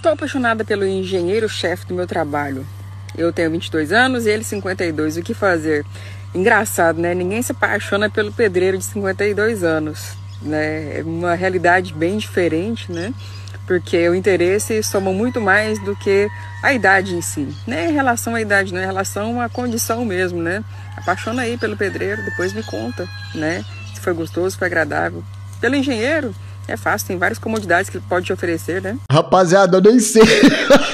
Estou apaixonada pelo engenheiro-chefe do meu trabalho. Eu tenho 22 anos e ele 52. O que fazer? Engraçado, né? Ninguém se apaixona pelo pedreiro de 52 anos, né? É uma realidade bem diferente, né? Porque o interesse soma muito mais do que a idade em si. Nem em relação à idade, não é em relação à condição mesmo, né? Apaixona aí pelo pedreiro, depois me conta, né? Se foi gostoso, se foi agradável. Pelo engenheiro, é fácil, tem várias comodidades que pode te oferecer, né? Rapaziada, eu nem sei.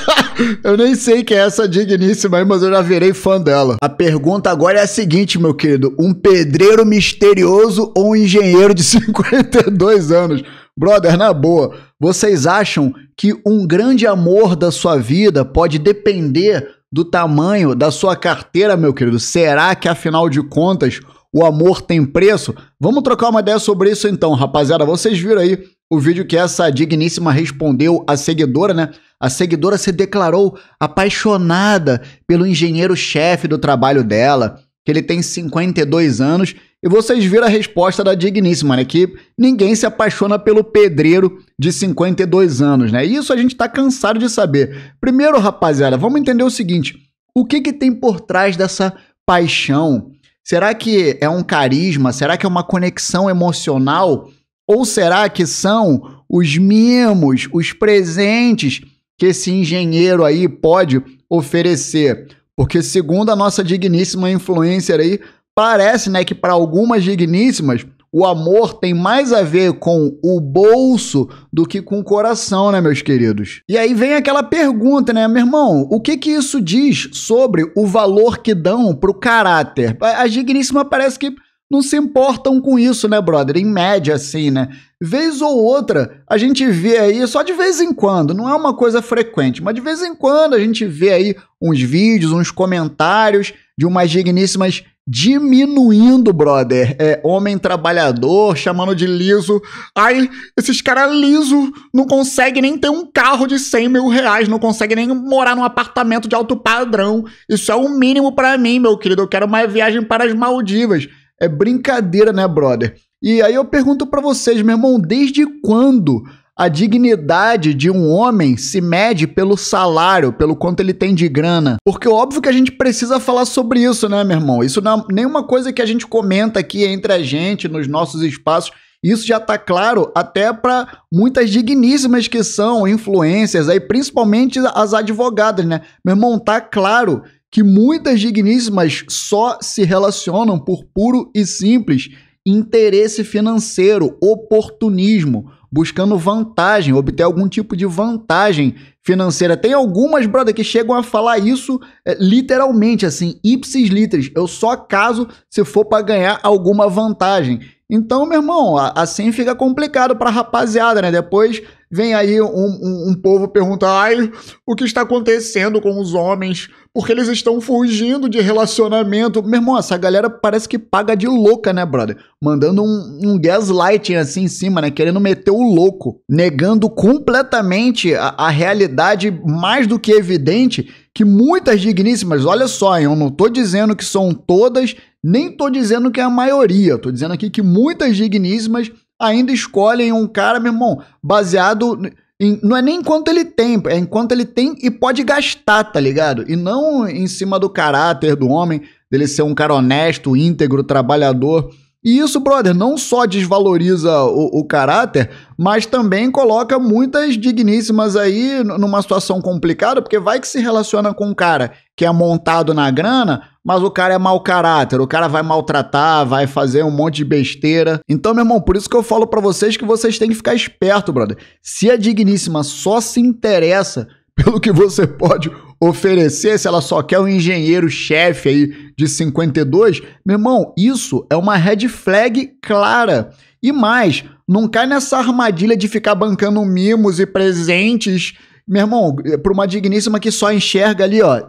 eu nem sei quem é essa digníssima aí, mas eu já virei fã dela. A pergunta agora é a seguinte, meu querido: um pedreiro misterioso ou um engenheiro de 52 anos? Brother, na boa, vocês acham que um grande amor da sua vida pode depender do tamanho da sua carteira, meu querido? Será que, afinal de contas, o amor tem preço? Vamos trocar uma ideia sobre isso então, rapaziada. Vocês viram aí o vídeo que essa digníssima respondeu a seguidora, né? A seguidora se declarou apaixonada pelo engenheiro-chefe do trabalho dela, que ele tem 52 anos, e vocês viram a resposta da digníssima, né? Que ninguém se apaixona pelo pedreiro de 52 anos, né? Isso a gente tá cansado de saber. Primeiro, rapaziada, vamos entender o seguinte: o que que tem por trás dessa paixão? Será que é um carisma? Será que é uma conexão emocional? Ou será que são os mimos, os presentes que esse engenheiro aí pode oferecer? Porque segundo a nossa digníssima influencer aí, parece, né, que para algumas digníssimas o amor tem mais a ver com o bolso do que com o coração, né, meus queridos? E aí vem aquela pergunta, né, meu irmão, o que que isso diz sobre o valor que dão pro caráter? A digníssima parece que não se importam com isso, né, brother? Em média, assim, né? Vez ou outra, a gente vê aí, só de vez em quando, não é uma coisa frequente, mas de vez em quando a gente vê aí uns vídeos, uns comentários de umas digníssimas diminuindo, brother. É, homem trabalhador, chamando de liso. Ai, esses caras liso não conseguem nem ter um carro de 100 mil reais, não conseguem nem morar num apartamento de alto padrão. Isso é o mínimo para mim, meu querido. Eu quero uma viagem para as Maldivas. É brincadeira, né, brother? E aí eu pergunto para vocês, meu irmão, desde quando a dignidade de um homem se mede pelo salário, pelo quanto ele tem de grana. Porque óbvio que a gente precisa falar sobre isso, né, meu irmão? Isso não é nenhuma coisa que a gente comenta aqui entre a gente, nos nossos espaços. Isso já está claro até para muitas digníssimas que são influências aí, principalmente as advogadas, né? Meu irmão, tá claro que muitas digníssimas só se relacionam por puro e simples interesse financeiro, oportunismo, buscando vantagem, obter algum tipo de vantagem financeira. Tem algumas, brother, que chegam a falar isso é, literalmente, assim, ipsis literis. Eu só caso se for para ganhar alguma vantagem. Então, meu irmão, assim fica complicado pra rapaziada, né? Depois vem aí um, um, um povo perguntar: ai, o que está acontecendo com os homens? Porque eles estão fugindo de relacionamento. Meu irmão, essa galera parece que paga de louca, né, brother? Mandando um, um gaslighting assim em cima, né? Querendo meter o louco. Negando completamente a, a realidade mais do que evidente que muitas digníssimas, olha só, eu não tô dizendo que são todas nem tô dizendo que é a maioria, tô dizendo aqui que muitas digníssimas ainda escolhem um cara, meu irmão, baseado em, não é nem quanto ele tem, é enquanto ele tem e pode gastar, tá ligado? E não em cima do caráter do homem, dele ser um cara honesto, íntegro, trabalhador. E isso, brother, não só desvaloriza o, o, caráter, mas também coloca muitas digníssimas aí numa situação complicada, porque vai que se relaciona com um cara que é montado na grana, mas o cara é mau caráter, o cara vai maltratar, vai fazer um monte de besteira. Então, meu irmão, por isso que eu falo para vocês que vocês têm que ficar esperto, brother. Se a digníssima só se interessa pelo que você pode oferecer, se ela só quer um engenheiro-chefe aí de 52, meu irmão, isso é uma red flag clara. E mais, não cai nessa armadilha de ficar bancando mimos e presentes, meu irmão, eh, para uma digníssima que só enxerga ali, ó.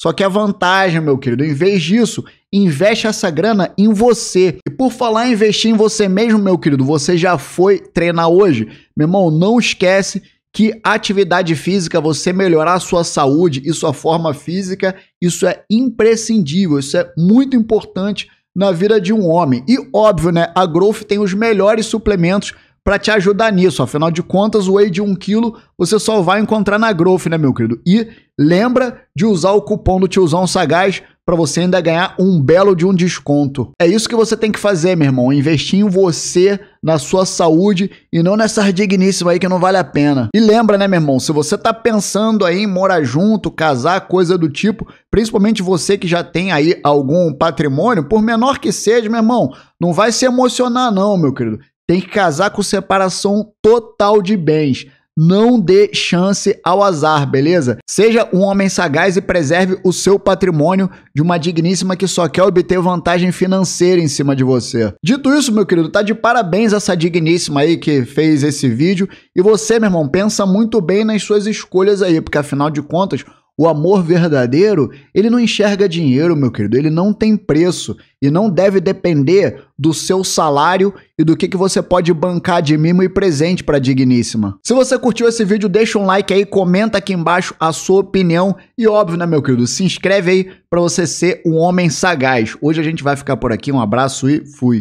Só que a vantagem, meu querido, em vez disso, investe essa grana em você. E por falar em investir em você mesmo, meu querido, você já foi treinar hoje? Meu irmão, não esquece que atividade física, você melhorar a sua saúde e sua forma física, isso é imprescindível, isso é muito importante na vida de um homem. E óbvio, né? A Growth tem os melhores suplementos para te ajudar nisso. Afinal de contas, o whey de 1 kg você só vai encontrar na Growth, né, meu querido? E lembra de usar o cupom do tiozão sagaz para você ainda ganhar um belo de um desconto. É isso que você tem que fazer, meu irmão. Investir em você, na sua saúde e não nessa digníssima aí que não vale a pena. E lembra, né, meu irmão, se você tá pensando aí em morar junto, casar, coisa do tipo, principalmente você que já tem aí algum patrimônio, por menor que seja, meu irmão, não vai se emocionar não, meu querido. Tem que casar com separação total de bens. Não dê chance ao azar, beleza? Seja um homem sagaz e preserve o seu patrimônio de uma digníssima que só quer obter vantagem financeira em cima de você. Dito isso, meu querido, tá de parabéns essa digníssima aí que fez esse vídeo. E você, meu irmão, pensa muito bem nas suas escolhas aí, porque afinal de contas, o amor verdadeiro, ele não enxerga dinheiro, meu querido, ele não tem preço e não deve depender do seu salário e do que, que você pode bancar de mimo e presente para digníssima. Se você curtiu esse vídeo, deixa um like aí, comenta aqui embaixo a sua opinião e óbvio, né, meu querido, se inscreve aí para você ser um homem sagaz. Hoje a gente vai ficar por aqui, um abraço e fui.